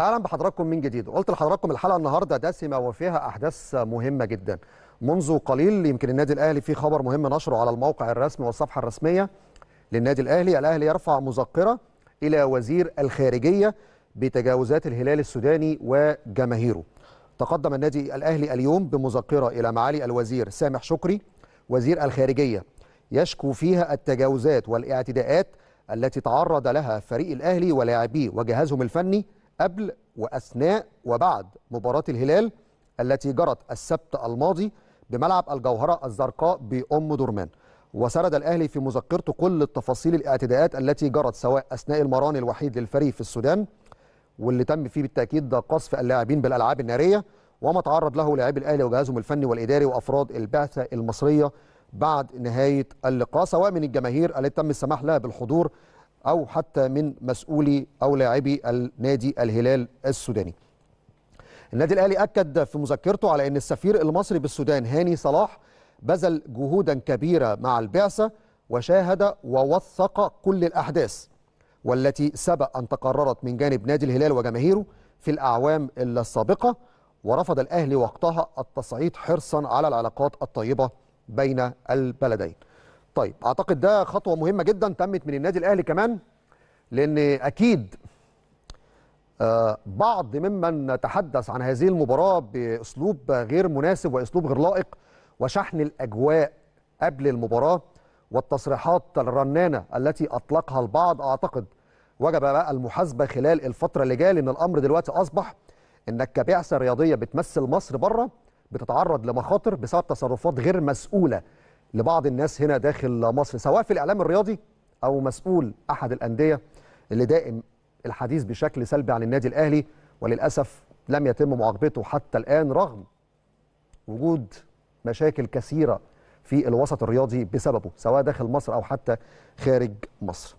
اهلا بحضراتكم من جديد قلت لحضراتكم الحلقه النهارده دسمه وفيها احداث مهمه جدا منذ قليل يمكن النادي الاهلي في خبر مهم نشره على الموقع الرسمي والصفحه الرسميه للنادي الاهلي الاهلي يرفع مذكره الى وزير الخارجيه بتجاوزات الهلال السوداني وجماهيره تقدم النادي الاهلي اليوم بمذكره الى معالي الوزير سامح شكري وزير الخارجيه يشكو فيها التجاوزات والاعتداءات التي تعرض لها فريق الاهلي ولاعبيه وجهازهم الفني قبل وأثناء وبعد مباراة الهلال التي جرت السبت الماضي بملعب الجوهرة الزرقاء بأم درمان وسرد الأهلي في مذكرته كل التفاصيل الاعتداءات التي جرت سواء أثناء المران الوحيد للفريق في السودان واللي تم فيه بالتأكيد قصف اللاعبين بالألعاب النارية وما تعرض له لاعبي الأهلي وجهازهم الفني والإداري وأفراد البعثة المصرية بعد نهاية اللقاء سواء من الجماهير التي تم السماح لها بالحضور أو حتى من مسؤولي أو لاعبي النادي الهلال السوداني النادي الأهلي أكد في مذكرته على أن السفير المصري بالسودان هاني صلاح بذل جهودا كبيرة مع البعثة وشاهد ووثق كل الأحداث والتي سبق أن تقررت من جانب نادي الهلال وجماهيره في الأعوام السابقة ورفض الأهلي وقتها التصعيد حرصا على العلاقات الطيبة بين البلدين طيب اعتقد ده خطوه مهمه جدا تمت من النادي الاهلي كمان لان اكيد آه، بعض ممن تحدث عن هذه المباراه باسلوب غير مناسب واسلوب غير لائق وشحن الاجواء قبل المباراه والتصريحات الرنانه التي اطلقها البعض اعتقد وجب بقى المحاسبه خلال الفتره اللي جايه لان الامر دلوقتي اصبح انك كبعثه رياضيه بتمثل مصر بره بتتعرض لمخاطر بسبب تصرفات غير مسؤوله لبعض الناس هنا داخل مصر سواء في الإعلام الرياضي أو مسؤول أحد الأندية اللي دائم الحديث بشكل سلبي عن النادي الأهلي وللأسف لم يتم معاقبته حتى الآن رغم وجود مشاكل كثيرة في الوسط الرياضي بسببه سواء داخل مصر أو حتى خارج مصر